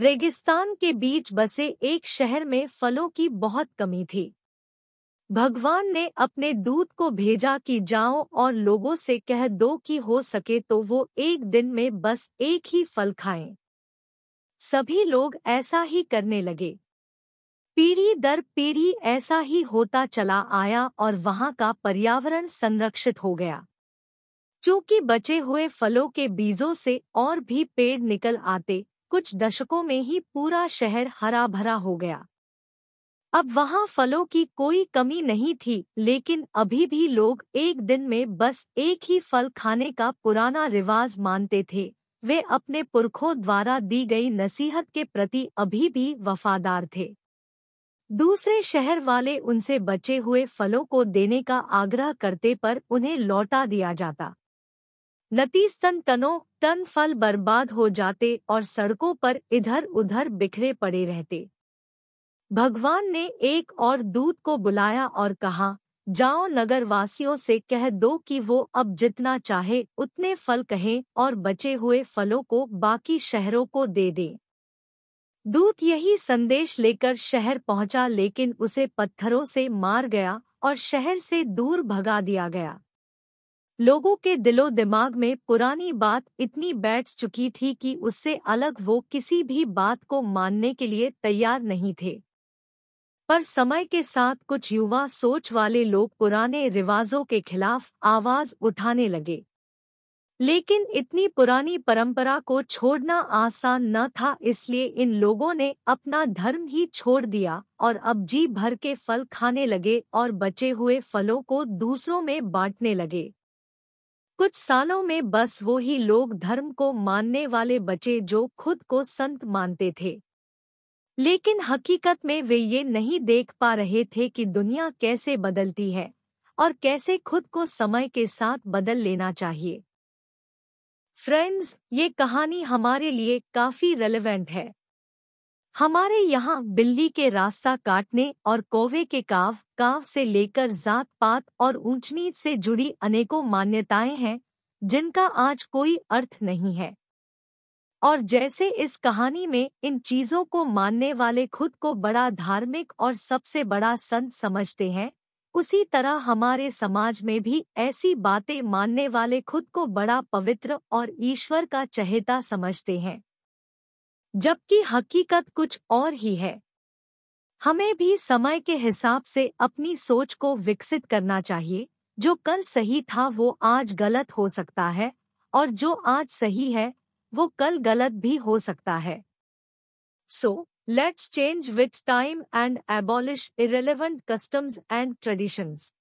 रेगिस्तान के बीच बसे एक शहर में फलों की बहुत कमी थी भगवान ने अपने दूत को भेजा कि जाओ और लोगों से कह दो कि हो सके तो वो एक दिन में बस एक ही फल खाएं। सभी लोग ऐसा ही करने लगे पीढ़ी दर पीढ़ी ऐसा ही होता चला आया और वहाँ का पर्यावरण संरक्षित हो गया चूंकि बचे हुए फलों के बीजों से और भी पेड़ निकल आते कुछ दशकों में ही पूरा शहर हरा भरा हो गया अब वहां फलों की कोई कमी नहीं थी लेकिन अभी भी लोग एक दिन में बस एक ही फल खाने का पुराना रिवाज मानते थे वे अपने पुरखों द्वारा दी गई नसीहत के प्रति अभी भी वफादार थे दूसरे शहर वाले उनसे बचे हुए फलों को देने का आग्रह करते पर उन्हें लौटा दिया जाता नतीस्तन तनों तन फल बर्बाद हो जाते और सड़कों पर इधर उधर बिखरे पड़े रहते भगवान ने एक और दूत को बुलाया और कहा जाओ नगरवासियों से कह दो कि वो अब जितना चाहे उतने फल कहें और बचे हुए फलों को बाकी शहरों को दे दें दूत यही संदेश लेकर शहर पहुंचा लेकिन उसे पत्थरों से मार गया और शहर से दूर भगा दिया गया लोगों के दिलो दिमाग में पुरानी बात इतनी बैठ चुकी थी कि उससे अलग वो किसी भी बात को मानने के लिए तैयार नहीं थे पर समय के साथ कुछ युवा सोच वाले लोग पुराने रिवाजों के खिलाफ आवाज उठाने लगे लेकिन इतनी पुरानी परंपरा को छोड़ना आसान न था इसलिए इन लोगों ने अपना धर्म ही छोड़ दिया और अब जी भर के फल खाने लगे और बचे हुए फलों को दूसरों में बांटने लगे कुछ सालों में बस वो ही लोग धर्म को मानने वाले बचे जो खुद को संत मानते थे लेकिन हकीकत में वे ये नहीं देख पा रहे थे कि दुनिया कैसे बदलती है और कैसे खुद को समय के साथ बदल लेना चाहिए फ्रेंड्स ये कहानी हमारे लिए काफी रेलेवेंट है हमारे यहाँ बिल्ली के रास्ता काटने और कोवे के काव काव से लेकर जात पात और ऊंच नीच से जुड़ी अनेकों मान्यताएं हैं जिनका आज कोई अर्थ नहीं है और जैसे इस कहानी में इन चीजों को मानने वाले खुद को बड़ा धार्मिक और सबसे बड़ा संत समझते हैं उसी तरह हमारे समाज में भी ऐसी बातें मानने वाले खुद को बड़ा पवित्र और ईश्वर का चहेता समझते हैं जबकि हकीकत कुछ और ही है हमें भी समय के हिसाब से अपनी सोच को विकसित करना चाहिए जो कल सही था वो आज गलत हो सकता है और जो आज सही है वो कल गलत भी हो सकता है so let's change with time and abolish irrelevant customs and traditions